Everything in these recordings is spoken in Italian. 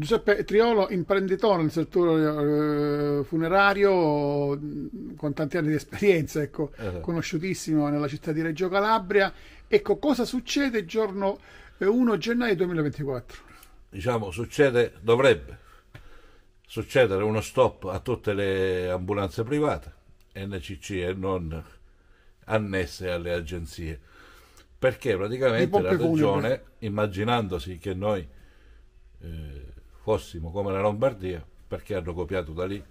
Giuseppe Triolo, imprenditore nel settore eh, funerario con tanti anni di esperienza, ecco, uh-huh. conosciutissimo nella città di Reggio Calabria. Ecco, cosa succede il giorno 1 eh, gennaio 2024? Diciamo, succede, dovrebbe succedere uno stop a tutte le ambulanze private, NCC e non annesse alle agenzie, perché praticamente la regione, immaginandosi che noi... Eh, fossimo come la Lombardia, perché hanno copiato da lì,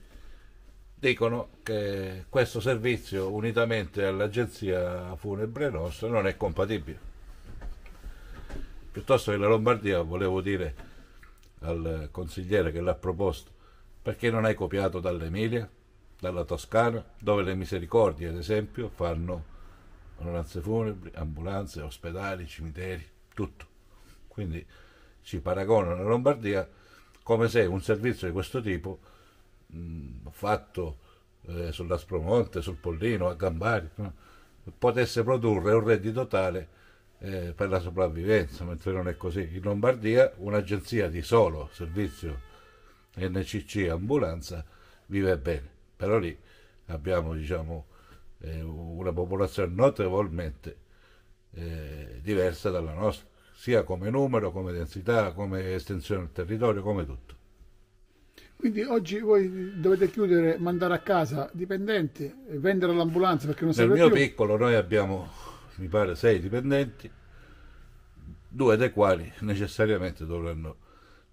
dicono che questo servizio, unitamente all'agenzia funebre nostra, non è compatibile. Piuttosto che la Lombardia, volevo dire al consigliere che l'ha proposto, perché non hai copiato dall'Emilia, dalla Toscana, dove le misericordie, ad esempio, fanno onoranze funebri, ambulanze, ospedali, cimiteri, tutto. Quindi ci paragonano la Lombardia come se un servizio di questo tipo mh, mm, fatto eh, sull'Aspromonte, sul Pollino, a Gambari, no? potesse produrre un reddito tale eh, per la sopravvivenza, mentre non è così. In Lombardia un'agenzia di solo servizio NCC ambulanza vive bene, però lì abbiamo diciamo, eh, una popolazione notevolmente eh, diversa dalla nostra sia come numero, come densità, come estensione del territorio, come tutto. Quindi oggi voi dovete chiudere, mandare a casa dipendenti, vendere l'ambulanza perché non serve più. Nel mio piccolo noi abbiamo, mi pare, sei dipendenti, due dei quali necessariamente dovranno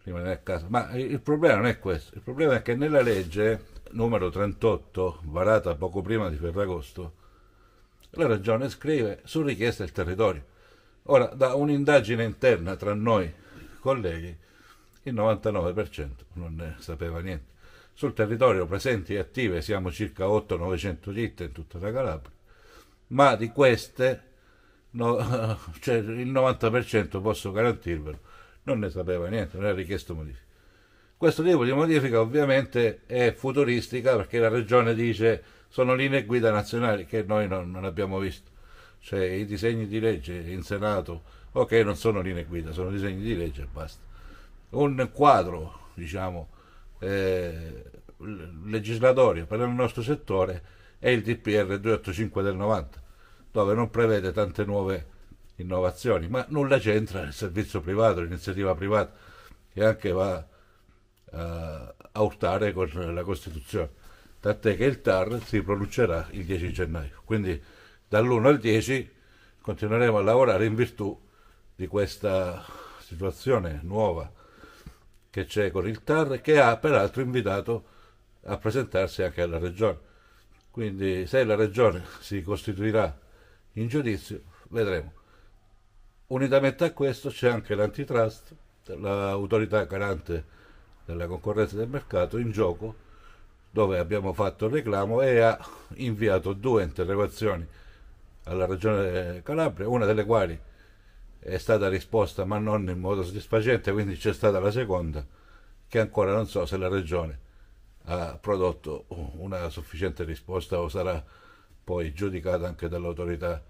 rimanere a casa. Ma il problema non è questo, il problema è che nella legge numero 38, varata poco prima di Ferragosto, la Regione scrive su richiesta del territorio Ora, da un'indagine interna tra noi colleghi, il 99% non ne sapeva niente. Sul territorio presenti e attive siamo circa 8-900 ditte in tutta la Calabria, ma di queste no, cioè il 90% posso garantirvelo, non ne sapeva niente, non ha richiesto modifica. Questo tipo di modifica ovviamente è futuristica perché la regione dice sono linee guida nazionali che noi non, non abbiamo visto cioè i disegni di legge in Senato, ok, non sono linee guida, sono disegni di legge e basta. Un quadro, diciamo, eh, legislatorio per il nostro settore è il DPR 285 del 90, dove non prevede tante nuove innovazioni, ma nulla c'entra il servizio privato, l'iniziativa privata, che anche va a, a urtare con la Costituzione. Tant'è che il TAR si pronuncerà il 10 gennaio. Quindi dall'1 al 10 continueremo a lavorare in virtù di questa situazione nuova che c'è con il TAR, che ha peraltro invitato a presentarsi anche alla Regione. Quindi se la Regione si costituirà in giudizio, vedremo. Unitamente a questo c'è anche l'antitrust, l'autorità garante della concorrenza del mercato, in gioco, dove abbiamo fatto il reclamo e ha inviato due interrogazioni alla Regione Calabria, una delle quali è stata risposta ma non in modo soddisfacente, quindi c'è stata la seconda che ancora non so se la Regione ha prodotto una sufficiente risposta o sarà poi giudicata anche dall'autorità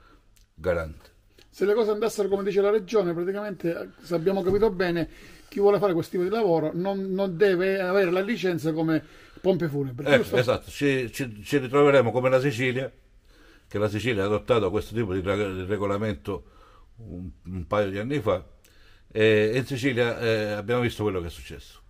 garante. Se le cose andassero come dice la Regione, praticamente, se abbiamo capito bene, chi vuole fare questo tipo di lavoro non, non deve avere la licenza come pompe funebri. Eh, ecco, esatto, ci, ci, ci ritroveremo come la Sicilia che la Sicilia ha adottato questo tipo di regolamento un, un paio di anni fa e eh, in Sicilia eh, abbiamo visto quello che è successo.